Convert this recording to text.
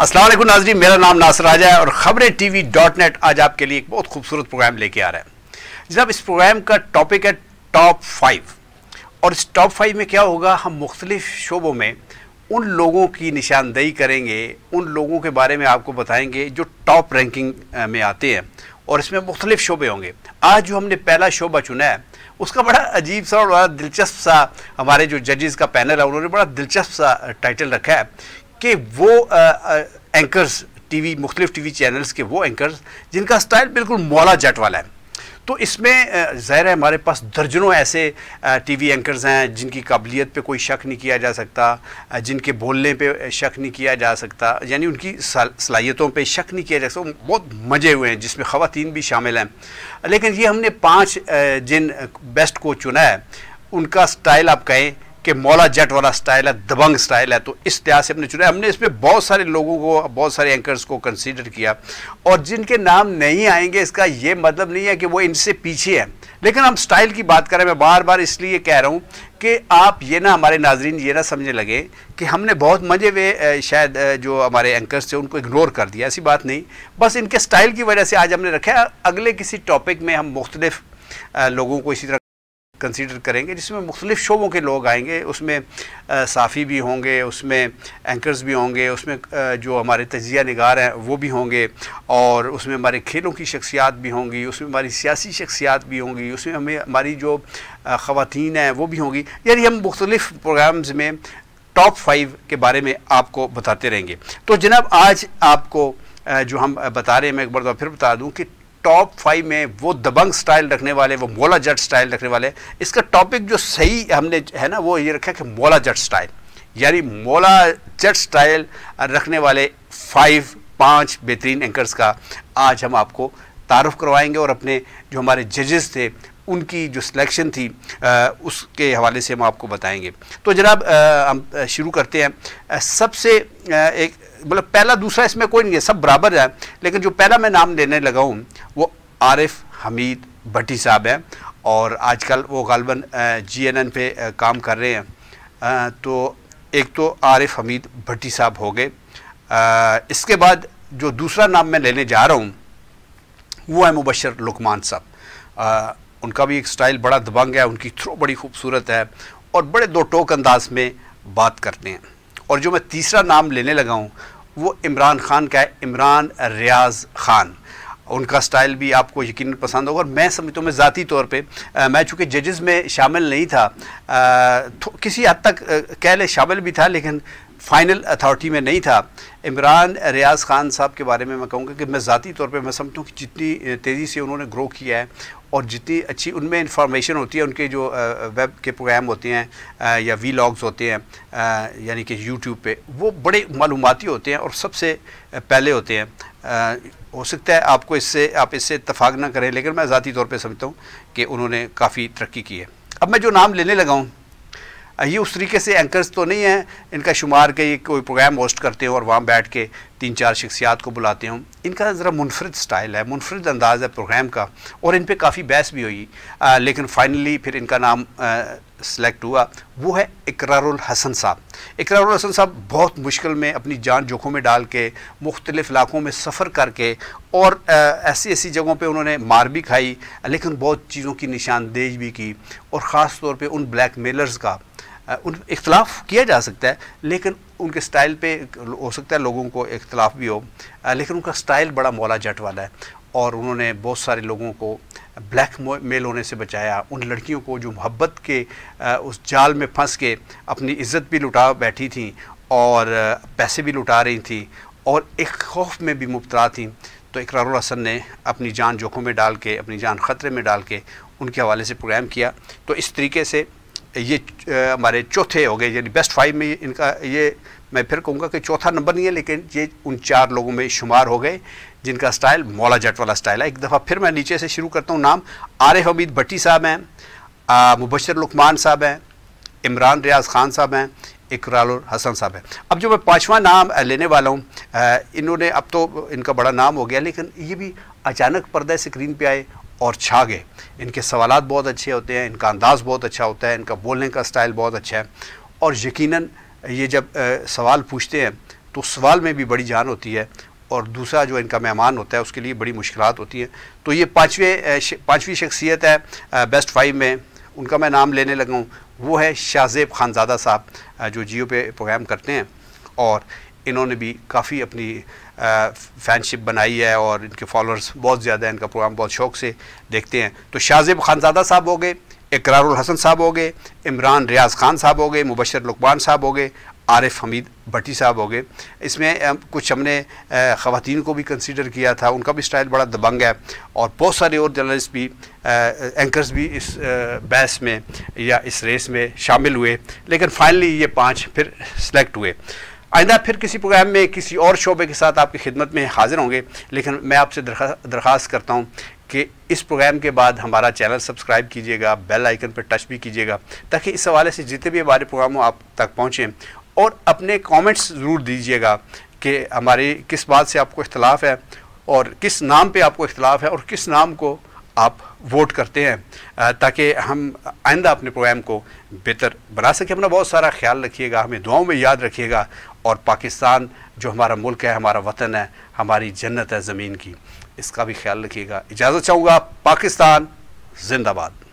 असल नाजरी मेरा नाम नासर राजा है और ख़बरें टी वी डॉट नेट आज आपके लिए एक बहुत खूबसूरत प्रोग्राम लेके आ रहा है जनाब इस प्रोग्राम का टॉपिक है टॉप फाइव और इस टॉप फाइव में क्या होगा हम मुख्तलिफ शोबों में उन लोगों की निशानदेही करेंगे उन लोगों के बारे में आपको बताएंगे जो टॉप रैंकिंग में आते हैं और इसमें मुख्तलिफ शोबे होंगे आज जो हमने पहला शोबा चुना है उसका बड़ा अजीब सा और बड़ा दिलचस्प सा हमारे जो जजेस का पैनल है उन्होंने बड़ा दिलचस्प सा टाइटल रखा है कि वो एंकर्स टीवी मुख्तलिफ वी चैनल्स के वो एंकर्स जिनका स्टाइल बिल्कुल मौला जट वाला है तो इसमें ज़ाहिर है हमारे पास दर्जनों ऐसे टीवी एंकर्स हैं जिनकी काबिलियत पे कोई शक नहीं किया जा सकता जिनके बोलने पे शक नहीं किया जा सकता यानी उनकी सलाहियतों पे शक नहीं किया जा सकता बहुत मज़े हुए हैं जिसमें ख़वान भी शामिल हैं लेकिन ये हमने पाँच जिन बेस्ट को चुना है उनका स्टाइल आप कहें कि मौला जट वाला स्टाइल है दबंग स्टाइल है तो इस लिहाज से हमने चुना हमने इसमें बहुत सारे लोगों को बहुत सारे एंकर्स को कंसीडर किया और जिनके नाम नहीं आएंगे इसका ये मतलब नहीं है कि वो इनसे पीछे हैं लेकिन हम स्टाइल की बात करें मैं बार बार इसलिए कह रहा हूँ कि आप ये ना हमारे नाजरन ये ना समझने लगे कि हमने बहुत मजे हुए शायद जो हमारे एंकर्स थे उनको इग्नोर कर दिया ऐसी बात नहीं बस इनके स्टाइल की वजह से आज हमने रखा अगले किसी टॉपिक में हम मुख्तलिफ़ लोगों को इसी तरह कंसीडर करेंगे जिसमें मुख्तलिफ़ शोबों के लोग आएंगे उसमें आ, साफ़ी भी होंगे उसमें एंकर्स भी होंगे उसमें आ, जो हमारे तजिया नगार हैं वो भी होंगे और उसमें हमारे खेलों की शख्सियात भी होंगी उसमें हमारी सियासी शख्सियात भी होंगी उसमें हमें हमारी जो ख़वान हैं वो भी होंगी यानी हम मुख्तलिफ़ प्रोग्राम्स में टॉप फाइव के बारे में आपको बताते रहेंगे तो जनाब आज आपको जो हम बता रहे हैं मैं एक बार तो फिर बता दूं कि टॉप फाइव में वो दबंग स्टाइल रखने वाले वो मोला जट स्टाइल रखने वाले इसका टॉपिक जो सही हमने है ना वो ये रखा कि मोला जट स्टाइल यानी मोला जट स्टाइल रखने वाले फाइव पांच बेहतरीन एंकर्स का आज हम आपको तारफ़ करवाएंगे और अपने जो हमारे जजेस थे उनकी जो सिलेक्शन थी आ, उसके हवाले से हम आपको बताएंगे तो जनाब हम शुरू करते हैं सबसे एक मतलब पहला दूसरा इसमें कोई नहीं है सब बराबर है लेकिन जो पहला मैं नाम लेने लगा हूँ वो आरिफ हमीद भट्टी साहब हैं और आजकल वो गालबन जी एन एन पे काम कर रहे हैं तो एक तो आरिफ हमीद भट्टी साहब हो गए इसके बाद जो दूसरा नाम मैं लेने जा रहा हूँ वो है मुबशर लुकमान साहब उनका भी एक स्टाइल बड़ा दबंग है उनकी थ्रो बड़ी खूबसूरत है और बड़े दो टोक अंदाज में बात करते हैं और जो मैं तीसरा नाम लेने लगा हूँ वो इमरान खान का है इमरान रियाज खान उनका स्टाइल भी आपको यकीन पसंद होगा और मैं समझता हूँ मैं ज़ाती तौर पे आ, मैं चूँकि जजेस में शामिल नहीं था आ, किसी हद तक कह ले शामिल भी था लेकिन फाइनल अथॉरिटी में नहीं था इमरान रियाज खान साहब के बारे में मैं कहूँगा कि मैं ज़ाती तौर पे मैं समझता हूँ कि जितनी तेज़ी से उन्होंने ग्रो किया है और जितनी अच्छी उनमें इंफॉर्मेशन होती है उनके जो वेब के प्रोग्राम होते हैं या वी लॉग्स होते हैं यानी कि यूट्यूब पे वो बड़े मालूमती होते हैं और सबसे पहले होते हैं आ, हो सकता है आपको इससे आप इससे इतफाक़ ना करें लेकिन मैं ज़ाती तौर पर समझता हूँ कि उन्होंने काफ़ी तरक्की की है अब मैं जो नाम लेने लगाऊँ ये उस तरीके से एंकर्स तो नहीं हैं इनका शुमार के कोई प्रोग्राम होस्ट करते हो और वहाँ बैठ के तीन चार शख्सियात को बुलाते हों इनका ज़रा मुनफरद स्टाइल है मुनफरद अंदाज़ है प्रोग्राम का और इन पर काफ़ी बहस भी हुई आ, लेकिन फ़ाइनली फिर इनका नाम सेलेक्ट हुआ वो है इकरारुल हसन साहब इकरारुल हसन साहब बहुत मुश्किल में अपनी जान जोखों में डाल के मुख्तलिफ़ इलाकों में सफ़र करके और ऐसी ऐसी जगहों पे उन्होंने मार भी खाई लेकिन बहुत चीज़ों की निशानदेही भी की और ख़ास तौर पे उन ब्लैक मेलर्स का उन इख्तलाफ किया जा सकता है लेकिन उनके स्टाइल पे हो सकता है लोगों को इख्तलाफ भी हो लेकिन उनका स्टाइल बड़ा मौला जट वाला है और उन्होंने बहुत सारे लोगों को ब्लैक मेल होने से बचाया उन लड़कियों को जो मोहब्बत के उस जाल में फंस के अपनी इज़्ज़त भी लुटा बैठी थी और पैसे भी लुटा रही थी और एक खौफ में भी मुबतला थी तो इकरार हसन ने अपनी जान जोखों में डाल के अपनी जान ख़तरे में डाल के उनके हवाले से प्रोग्राम किया तो इस तरीके से ये हमारे चौथे हो गए यानी बेस्ट फाइव में इनका ये मैं फिर कहूँगा कि चौथा नंबर नहीं है लेकिन ये उन चार लोगों में शुमार हो गए जिनका स्टाइल मौला जट वाला स्टाइल है एक दफ़ा फिर मैं नीचे से शुरू करता हूँ नाम आरिफ हमीद भट्टी साहब हैं मुबशर लुकमान साहब हैं इमरान रियाज खान साहब हैं इकराल हसन साहब हैं अब जो मैं पाँचवा नाम लेने वाला हूँ इन्होंने अब तो इनका बड़ा नाम हो गया लेकिन ये भी अचानक पर्दा स्क्रीन पर आए और छागे इनके सवाल बहुत अच्छे होते हैं इनका अंदाज़ बहुत अच्छा होता है इनका बोलने का स्टाइल बहुत अच्छा है और यकीनन ये जब सवाल पूछते हैं तो सवाल में भी बड़ी जान होती है और दूसरा जो इनका मेहमान होता है उसके लिए बड़ी मुश्किल होती हैं तो ये पाँचवें पाँचवीं शख्सियत है बेस्ट फाइव में उनका मैं नाम लेने लगा हूँ वो है शाहजेब खानजादा साहब जो जियो पे प्रोग्राम करते हैं और इन्होंने भी काफ़ी अपनी फैनशिप बनाई है और इनके फॉलोअर्स बहुत ज़्यादा हैं इनका प्रोग्राम बहुत शौक से देखते हैं तो शाहजेब खानजादा साहब हो गए इकरारुल हसन साहब हो गए इमरान रियाज खान साहब हो गए मुबशर लुकमान साहब हो गए आरिफ हमीद भट्टी साहब हो गए इसमें कुछ हमने ख़वान को भी कंसिडर किया था उनका भी स्टाइल बड़ा दबंग है और बहुत सारे और जर्नलिस्ट भी एंकर्स भी इस बहस में या इस रेस में शामिल हुए लेकिन फाइनली ये पाँच फिर सेलेक्ट हुए आइंदा फिर किसी प्रोग्राम में किसी और शोबे के साथ आपकी खिदमत में हाजिर होंगे लेकिन मैं आपसे दरख्वास्त करता हूँ कि इस प्रोग्राम के बाद हमारा चैनल सब्सक्राइब कीजिएगा बेल आइकन पर टच भी कीजिएगा ताकि इस हवाले से जितने भी हमारे प्रोग्राम आप तक पहुँचें और अपने कमेंट्स ज़रूर दीजिएगा कि हमारी किस बात से आपको इख्तलाफ है और किस नाम पे आपको इख्तलाफ है और किस नाम को आप वोट करते हैं ताकि हम आइंदा अपने प्रोग्राम को बेहतर बना सकें अपना बहुत सारा ख्याल रखिएगा हमें दुआओं में याद रखिएगा और पाकिस्तान जो हमारा मुल्क है हमारा वतन है हमारी जन्नत है ज़मीन की इसका भी ख्याल रखिएगा इजाज़त चाहूँगा पाकिस्तान जिंदाबाद